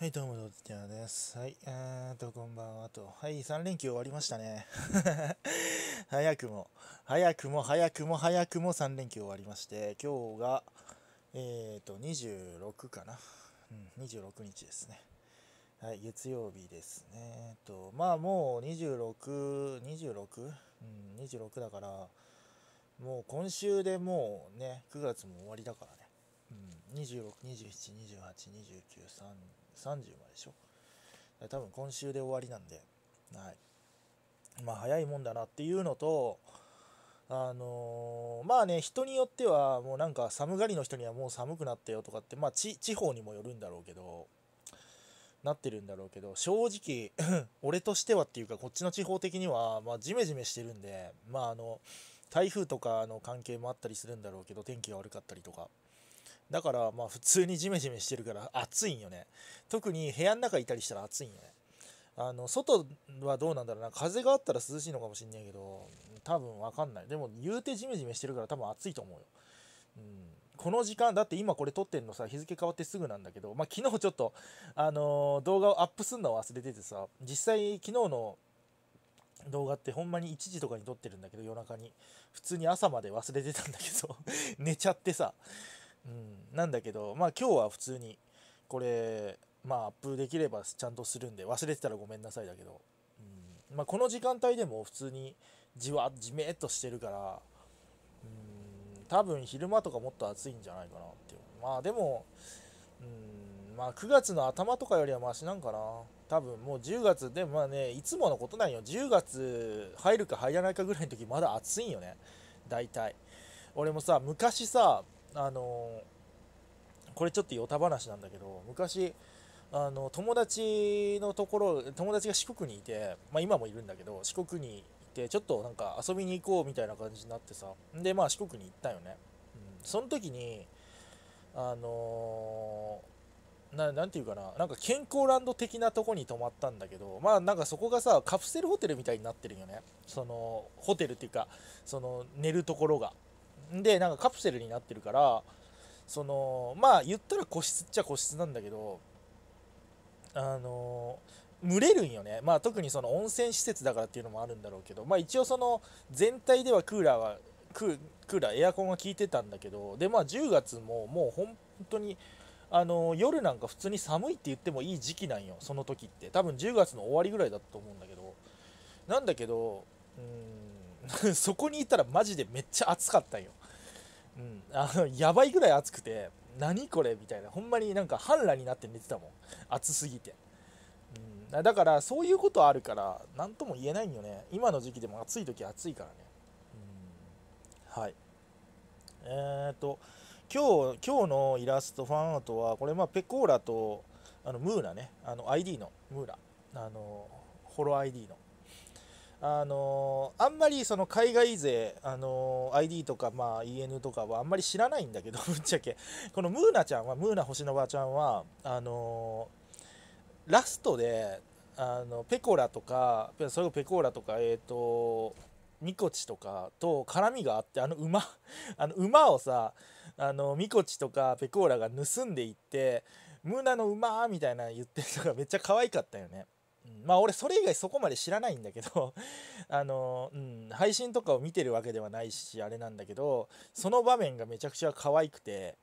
はい、どうも、どっちもです。はい、えーと、こんばんはと。はい、3連休終わりましたね。早くも、早くも、早くも、早くも3連休終わりまして、今日が、えーと、26かな。うん、26日ですね。はい、月曜日ですね。えー、と、まあもう26、26? うん、26だから、もう今週でもうね、9月も終わりだから2627282930まででしょ多分今週で終わりなんではいまあ早いもんだなっていうのとあのー、まあね人によってはもうなんか寒がりの人にはもう寒くなったよとかってまあ地方にもよるんだろうけどなってるんだろうけど正直 俺としてはっていうかこっちの地方的にはまあジメジメしてるんでまああの台風とかの関係もあったりするんだろうけど天気が悪かったりとかだからまあ普通にジメジメしてるから暑いんよね特に部屋の中いたりしたら暑いんよねあの外はどうなんだろうな風があったら涼しいのかもしんないけど多分分かんないでも言うてジメジメしてるから多分暑いと思うよ、うん、この時間だって今これ撮ってんのさ日付変わってすぐなんだけど、まあ、昨日ちょっと、あのー、動画をアップすんのを忘れててさ実際昨日の動画ってほんまに1時とかに撮ってるんだけど夜中に普通に朝まで忘れてたんだけど 寝ちゃってさうん、なんだけど、まあ今日は普通に、これ、まあアップできればちゃんとするんで、忘れてたらごめんなさいだけど、うん、まあこの時間帯でも普通にじわ、じめっとしてるから、うん、多分昼間とかもっと暑いんじゃないかなっていう。まあでも、うん、まあ9月の頭とかよりはマシなんかな。多分もう10月でまあねいつものことなんよ10月入るか入らないかぐらいの時まだ暑いんよね大体俺もさ昔さあのこれちょっとヨタ話なんだけど昔あの友達のところ友達が四国にいて、まあ、今もいるんだけど四国にいてちょっとなんか遊びに行こうみたいな感じになってさでまあ四国に行ったよね、うん、その時にあのー、なんていうかななんか健康ランド的なとこに泊まったんだけどまあなんかそこがさカプセルホテルみたいになってるよねそのホテルっていうかその寝るところがでなんかカプセルになってるからそのまあ言ったら個室っちゃ個室なんだけどあの蒸れるんよね、まあ、特にその温泉施設だからっていうのもあるんだろうけど、まあ、一応その全体ではクーラーはクーラーエアコンが効いてたんだけどで、まあ、10月ももう本当にあの夜なんか普通に寒いって言ってもいい時期なんよその時って多分10月の終わりぐらいだと思うんだけどなんだけどうん そこにいたらマジでめっちゃ暑かったんようん、あのやばいぐらい暑くて何これみたいなほんまになんか半裸になって寝てたもん暑すぎて、うん、だからそういうことあるから何とも言えないんよね今の時期でも暑い時は暑いからね、うん、はいえー、っと今日今日のイラストファンアートはこれまあペコーラとあのムーラねあの ID のムーラあのホロ ID のあのー、あんまりその海外勢、あのー、ID とか、まあ、EN とかはあんまり知らないんだけど、ぶっちゃけ。このムーナちゃんは、ムーナ星のばちゃんは、あのー、ラストで、あの、ペコラとか、それこペコラとか、えっ、と、ミコチとかと絡みがあって、あの馬、あの馬をさ、あの、ミコチとかペコーラが盗んでいって、ムーナの馬みたいな言ってるのがめっちゃ可愛かったよね。まあ俺それ以外そこまで知らないんだけど あの、うん、配信とかを見てるわけではないしあれなんだけどその場面がめちゃくちゃ可愛くて。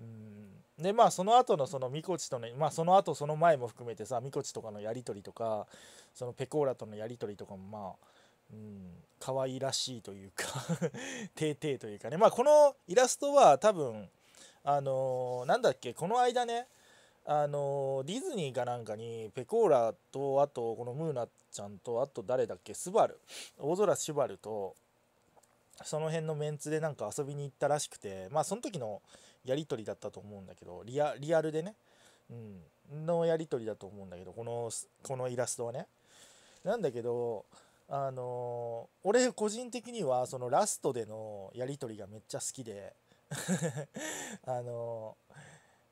うん、でまあその後のそのみこちとのまあその後その前も含めてさみこちとかのやり取りとかそのペコーラとのやり取りとかもまあうん、可愛らしいというか ていていというかねまあこのイラストは多分あのー、なんだっけこの間ねあのディズニーかなんかにペコーラとあとこのムーナちゃんとあと誰だっけスバル大空スバルとその辺のメンツでなんか遊びに行ったらしくてまあその時のやり取りだったと思うんだけどリアリアルでね、うん、のやり取りだと思うんだけどこのこのイラストはねなんだけどあの俺個人的にはそのラストでのやり取りがめっちゃ好きで あのー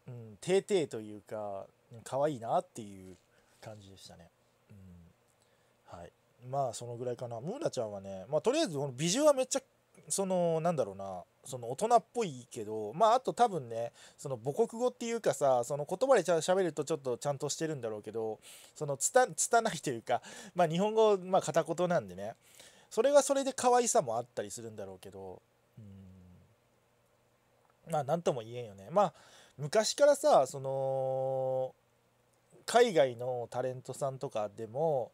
うん、ていていというか可愛いなっていう感じでしたね。うん、はいまあそのぐらいかなムーナちゃんはね、まあ、とりあえずこのビジュはめっちゃそのなんだろうなその大人っぽいけどまああと多分ねその母国語っていうかさその言葉でしゃべるとちょっとちゃんとしてるんだろうけどそのつたないというかまあ日本語まあ片言なんでねそれはそれで可愛さもあったりするんだろうけどうんまあ何とも言えんよねまあ昔からさその海外のタレントさんとかでも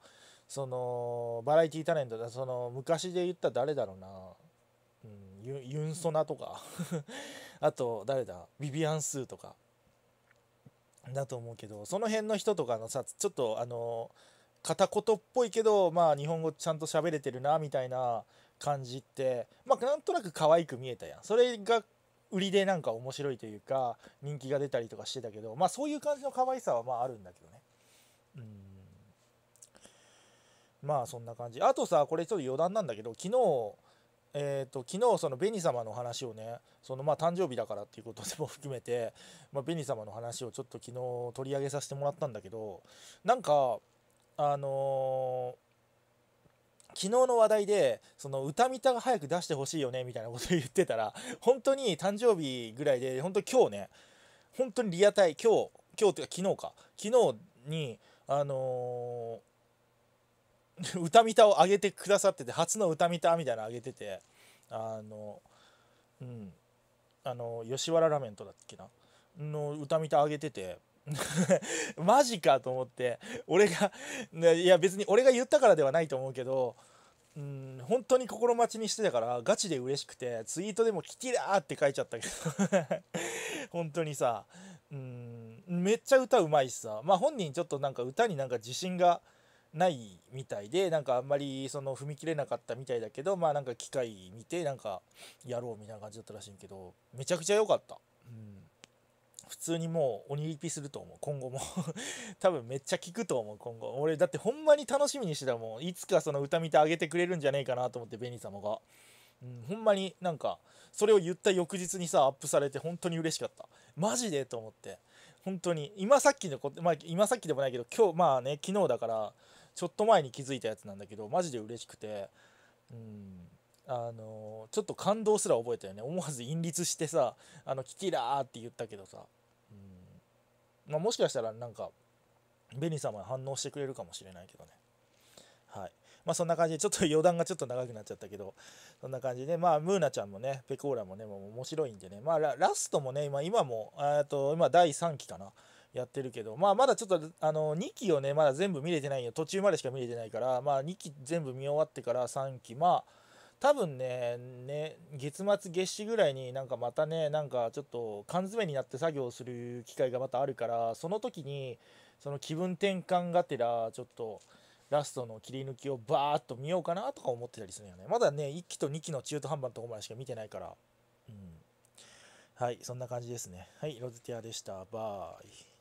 そのバラエティタレントだその昔で言った誰だろうな、うん、ユユンソナとか あと誰だビビアン・スーとかだと思うけどその辺の人とかのさちょっとあの片言っぽいけどまあ日本語ちゃんと喋れてるなみたいな感じってまあなんとなく可愛く見えたやんそれが売りでなんか面白いというか人気が出たりとかしてたけどまあそういう感じの可愛さはまああるんだけどねうんまあそんな感じあとさこれちょっと余談なんだけど昨日えーと、昨日その紅様の話をねそのまあ誕生日だからっていうことでも含めて、まあ、紅様の話をちょっと昨日取り上げさせてもらったんだけどなんかあのー昨日の話題でその歌見たが早く出してほしいよねみたいなこと言ってたら 本当に誕生日ぐらいで本当今日ね本当にリアタイ今日今日というか昨日か昨日にあのー、歌見たを上げてくださってて初の歌見たみたいなの上げててあのうんあの吉原ラーメンとだっけなの歌見た上げてて マジかと思って俺がいや別に俺が言ったからではないと思うけどうん本当に心待ちにしてたからガチで嬉しくてツイートでも「キキラー」って書いちゃったけど 本当にさうんめっちゃ歌うまいしさまあ本人ちょっとなんか歌になんか自信がないみたいでなんかあんまりその踏み切れなかったみたいだけどまあなんか機械見てなんかやろうみたいな感じだったらしいけどめちゃくちゃ良かった普通にもうおにぎりすると思う今後も 多分めっちゃ聞くと思う今後俺だってほんまに楽しみにしてたもんいつかその歌見てあげてくれるんじゃねえかなと思って紅様が、うん、ほんまになんかそれを言った翌日にさアップされて本当に嬉しかったマジでと思って本当に今さっきのことまあ今さっきでもないけど今日まあね昨日だからちょっと前に気づいたやつなんだけどマジで嬉しくてうんあのちょっと感動すら覚えたよね思わず隠立してさ「あのキキラー」って言ったけどさまあ、もしかしたらなんか紅様が反応してくれるかもしれないけどねはいまあそんな感じでちょっと余談がちょっと長くなっちゃったけどそんな感じでまあムーナちゃんもねペコーラもねもう面白いんでねまあラストもね今今もと今第3期かなやってるけど、まあ、まだちょっとあの2期をねまだ全部見れてないよ途中までしか見れてないから、まあ、2期全部見終わってから3期まあ多分ねね月末月始ぐらいになんかまたねなんかちょっと缶詰になって作業する機会がまたあるからその時にその気分転換がてらちょっとラストの切り抜きをバーッと見ようかなとか思ってたりするよねまだね1期と2期の中途半端のとこまでしか見てないからうんはいそんな感じですねはいロズティアでしたバイ